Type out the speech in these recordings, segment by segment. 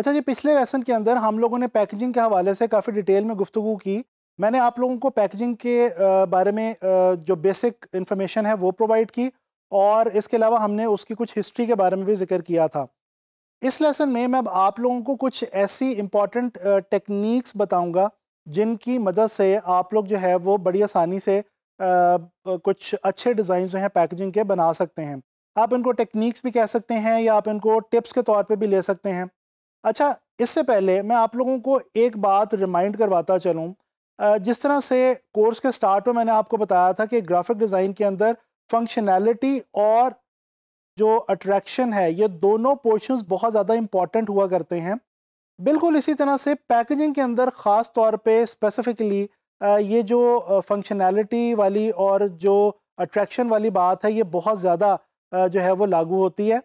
अच्छा जी पिछले लेसन के अंदर हम लोगों ने पैकेजिंग के हवाले से काफ़ी डिटेल में गुफ्तु की मैंने आप लोगों को पैकेजिंग के बारे में जो बेसिक इन्फॉर्मेशन है वो प्रोवाइड की और इसके अलावा हमने उसकी कुछ हिस्ट्री के बारे में भी जिक्र किया था इस लेसन में मैं अब आप लोगों को कुछ ऐसी इम्पॉर्टेंट टेक्निक्स बताऊंगा जिनकी मदद से आप लोग जो है वो बड़ी आसानी से कुछ अच्छे डिज़ाइन जो हैं पैकेजिंग के बना सकते हैं आप इनको टेक्निक्स भी कह सकते हैं या आप इनको टिप्स के तौर पे भी ले सकते हैं अच्छा इससे पहले मैं आप लोगों को एक बात रिमाइंड करवाता चलूँ जिस तरह से कोर्स के स्टार्ट में मैंने आपको बताया था कि ग्राफिक डिज़ाइन के अंदर फंक्शनैलिटी और जो अट्रैक्शन है ये दोनों पोर्शंस बहुत ज़्यादा इम्पॉर्टेंट हुआ करते हैं बिल्कुल इसी तरह से पैकेजिंग के अंदर ख़ास तौर पे स्पेसिफिकली ये जो फंक्शनैलिटी वाली और जो अट्रैक्शन वाली बात है ये बहुत ज़्यादा जो है वो लागू होती है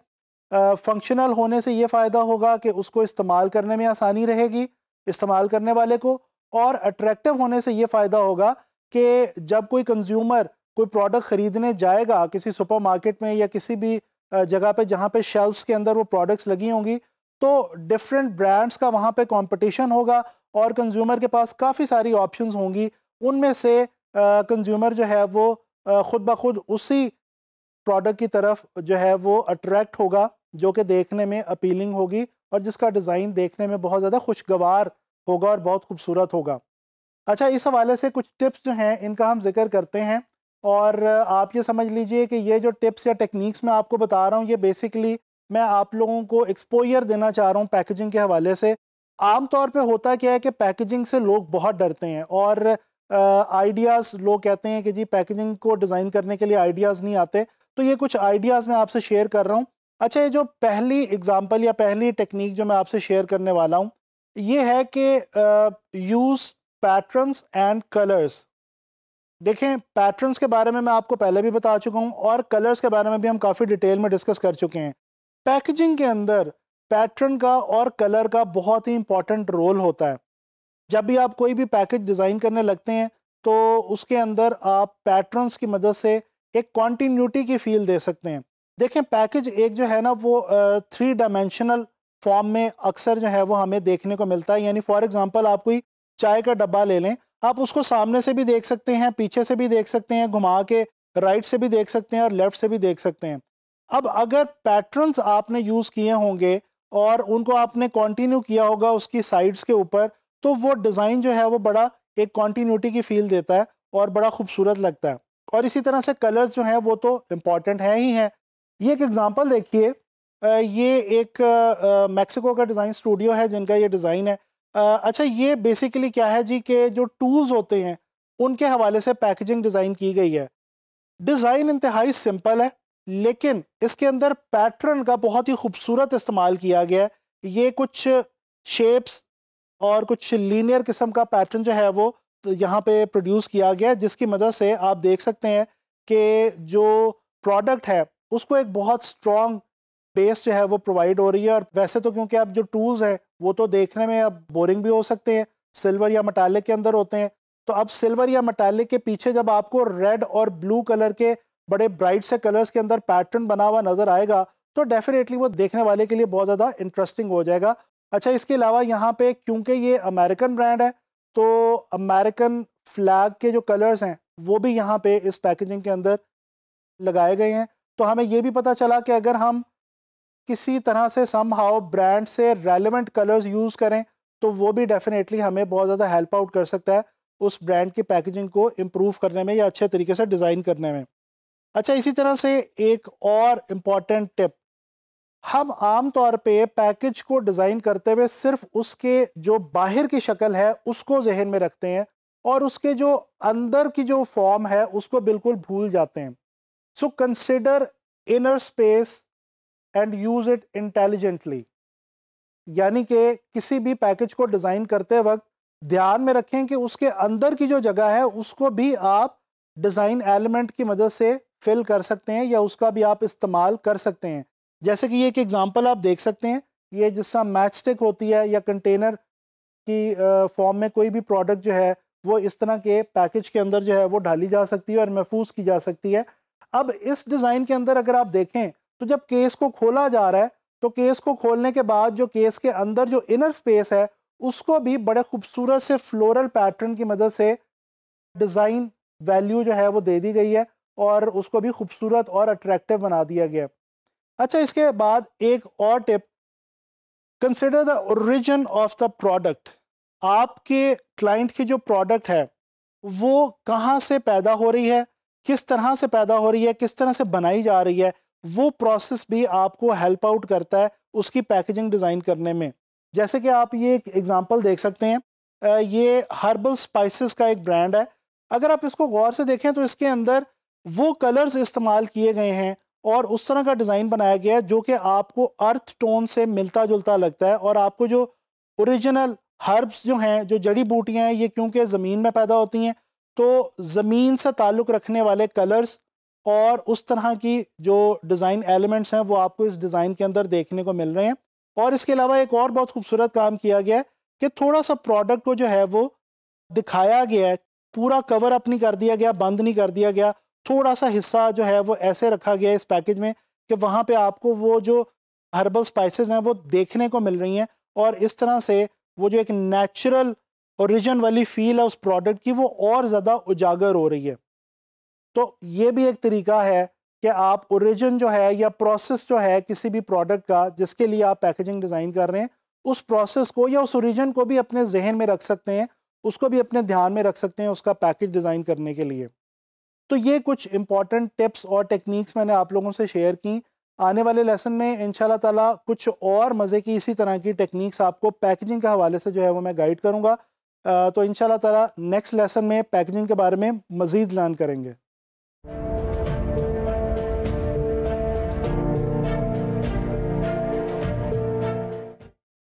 फंक्शनल होने से ये फ़ायदा होगा कि उसको इस्तेमाल करने में आसानी रहेगी इस्तेमाल करने वाले को और अट्रैक्टिव होने से ये फ़ायदा होगा कि जब कोई कंज्यूमर कोई प्रोडक्ट ख़रीदने जाएगा किसी सुपरमार्केट में या किसी भी जगह पे जहाँ पे शेल्फ्स के अंदर वो प्रोडक्ट्स लगी होंगी तो डिफरेंट ब्रांड्स का वहाँ पे कंपटीशन होगा और कंज्यूमर के पास काफ़ी सारी ऑप्शंस होंगी उनमें से कंज्यूमर जो है वो ख़ुद ब खुद उसी प्रोडक्ट की तरफ जो है वो अट्रैक्ट होगा जो कि देखने में अपीलिंग होगी और जिसका डिज़ाइन देखने में बहुत ज़्यादा खुशगवार होगा और बहुत खूबसूरत होगा अच्छा इस हवाले से कुछ टिप्स जो हैं इनका हम जिक्र करते हैं और आप ये समझ लीजिए कि ये जो टिप्स या टेक्निक्स मैं आपको बता रहा हूँ ये बेसिकली मैं आप लोगों को एक्सपोयर देना चाह रहा हूँ पैकेजिंग के हवाले से आमतौर पे होता क्या है कि पैकेजिंग से लोग बहुत डरते हैं और आइडियाज़ लोग कहते हैं कि जी पैकेजिंग को डिज़ाइन करने के लिए आइडियाज़ नहीं आते तो ये कुछ आइडियाज़ मैं आपसे शेयर कर रहा हूँ अच्छा ये जो पहली एग्ज़ाम्पल या पहली टेक्निक जो मैं आपसे शेयर करने वाला हूँ ये है कि यूज़ पैटर्न्स एंड कलर्स देखें पैटर्न्स के बारे में मैं आपको पहले भी बता चुका हूँ और कलर्स के बारे में भी हम काफ़ी डिटेल में डिस्कस कर चुके हैं पैकेजिंग के अंदर पैटर्न का और कलर का बहुत ही इंपॉर्टेंट रोल होता है जब भी आप कोई भी पैकेज डिज़ाइन करने लगते हैं तो उसके अंदर आप पैटर्न्स की मदद से एक कॉन्टीन्यूटी की फील दे सकते हैं देखें पैकेज एक जो है ना वो थ्री डायमेंशनल फॉर्म में अक्सर जो है वो हमें देखने को मिलता है यानी फॉर एग्जांपल आप कोई चाय का डब्बा ले लें आप उसको सामने से भी देख सकते हैं पीछे से भी देख सकते हैं घुमा के राइट से भी देख सकते हैं और लेफ़्ट से भी देख सकते हैं अब अगर पैटर्न्स आपने यूज़ किए होंगे और उनको आपने कंटिन्यू किया होगा उसकी साइड्स के ऊपर तो वो डिज़ाइन जो है वो बड़ा एक कॉन्टीन्यूटी की फील देता है और बड़ा खूबसूरत लगता है और इसी तरह से कलर्स जो हैं वो तो इम्पॉर्टेंट हैं ही हैं ये एक एग्ज़ाम्पल देखिए ये एक मैक्सिको का डिज़ाइन स्टूडियो है जिनका ये डिज़ाइन है अच्छा ये बेसिकली क्या है जी के जो टूल्स होते हैं उनके हवाले से पैकेजिंग डिज़ाइन की गई है डिज़ाइन इंतहाई सिंपल है लेकिन इसके अंदर पैटर्न का बहुत ही खूबसूरत इस्तेमाल किया गया है ये कुछ शेप्स और कुछ लीनियर किस्म का पैटर्न जो है वो यहाँ पे प्रोड्यूस किया गया जिसकी मदद से आप देख सकते हैं कि जो प्रोडक्ट है उसको एक बहुत स्ट्रॉन्ग बेस जो है वो प्रोवाइड हो रही है और वैसे तो क्योंकि अब जो टूल्स हैं वो तो देखने में अब बोरिंग भी हो सकते हैं सिल्वर या मटालिक के अंदर होते हैं तो अब सिल्वर या मटालिक के पीछे जब आपको रेड और ब्लू कलर के बड़े ब्राइट से कलर्स के अंदर पैटर्न बना हुआ नज़र आएगा तो डेफिनेटली वो देखने वाले के लिए बहुत ज़्यादा इंटरेस्टिंग हो जाएगा अच्छा इसके अलावा यहाँ पे क्योंकि ये अमेरिकन ब्रांड है तो अमेरिकन फ्लैग के जो कलर्स हैं वो भी यहाँ पे इस पैकेजिंग के अंदर लगाए गए हैं तो हमें ये भी पता चला कि अगर हम किसी तरह से सम हाउ ब्रांड से रेलिवेंट कलर्स यूज़ करें तो वो भी डेफिनेटली हमें बहुत ज़्यादा हेल्प आउट कर सकता है उस ब्रांड की पैकेजिंग को इम्प्रूव करने में या अच्छे तरीके से डिज़ाइन करने में अच्छा इसी तरह से एक और इम्पॉर्टेंट टिप हम आम तौर पे पैकेज को डिज़ाइन करते हुए सिर्फ उसके जो बाहर की शक्ल है उसको जहन में रखते हैं और उसके जो अंदर की जो फॉर्म है उसको बिल्कुल भूल जाते हैं so consider inner space and use it intelligently यानी कि किसी भी पैकेज को डिज़ाइन करते वक्त ध्यान में रखें कि उसके अंदर की जो जगह है उसको भी आप डिज़ाइन एलिमेंट की मदद से फिल कर सकते हैं या उसका भी आप इस्तेमाल कर सकते हैं जैसे कि ये एक एग्ज़ाम्पल आप देख सकते हैं ये जिस तरह मैच स्टिक होती है या कंटेनर की फॉर्म में कोई भी प्रोडक्ट जो है वो इस तरह के पैकेज के अंदर जो है वो ढाली जा सकती है और महफूज की जा सकती है अब इस डिज़ाइन के अंदर अगर आप देखें तो जब केस को खोला जा रहा है तो केस को खोलने के बाद जो केस के अंदर जो इनर स्पेस है उसको भी बड़े खूबसूरत से फ्लोरल पैटर्न की मदद से डिज़ाइन वैल्यू जो है वो दे दी गई है और उसको भी खूबसूरत और अट्रैक्टिव बना दिया गया अच्छा इसके बाद एक और tip consider the origin of the product आपके क्लाइंट की जो प्रोडक्ट है वो कहाँ से पैदा हो रही है किस तरह से पैदा हो रही है किस तरह से बनाई जा रही है वो प्रोसेस भी आपको हेल्प आउट करता है उसकी पैकेजिंग डिज़ाइन करने में जैसे कि आप ये एक एग्ज़ाम्पल देख सकते हैं ये हर्बल स्पाइसेस का एक ब्रांड है अगर आप इसको गौर से देखें तो इसके अंदर वो कलर्स इस्तेमाल किए गए हैं और उस तरह का डिज़ाइन बनाया गया है जो कि आपको अर्थ टोन से मिलता जुलता लगता है और आपको जो ओरिजिनल हर्ब्स जो हैं जो जड़ी बूटियां हैं ये क्योंकि ज़मीन में पैदा होती हैं तो ज़मीन से ताल्लुक़ रखने वाले कलर्स और उस तरह की जो डिज़ाइन एलिमेंट्स हैं वो आपको इस डिज़ाइन के अंदर देखने को मिल रहे हैं और इसके अलावा एक और बहुत खूबसूरत काम किया गया है कि थोड़ा सा प्रोडक्ट को जो है वो दिखाया गया है पूरा कवर अप नहीं कर दिया गया बंद नहीं कर दिया गया थोड़ा सा हिस्सा जो है वो ऐसे रखा गया है इस पैकेज में कि वहाँ पे आपको वो जो हर्बल स्पाइसेस हैं वो देखने को मिल रही हैं और इस तरह से वो जो एक नेचुरल ओरिजिन वाली फील है उस प्रोडक्ट की वो और ज़्यादा उजागर हो रही है तो ये भी एक तरीका है कि आप ओरिजिन जो है या प्रोसेस जो है किसी भी प्रोडक्ट का जिसके लिए आप पैकेजिंग डिज़ाइन कर रहे हैं उस प्रोसेस को या उस ओरिजिन को भी अपने जहन में रख सकते हैं उसको भी अपने ध्यान में रख सकते हैं उसका पैकेज डिज़ाइन करने के लिए तो ये कुछ इंपॉर्टेंट टिप्स और टेक्निक्स मैंने आप लोगों से शेयर की आने वाले लेसन में इन ताला कुछ और मज़े की इसी तरह की टेक्निक्स आपको पैकेजिंग के हवाले से जो है वो मैं गाइड करूँगा तो इनशाला ताला नेक्स्ट लेसन में पैकेजिंग के बारे में मज़ीद लर्न करेंगे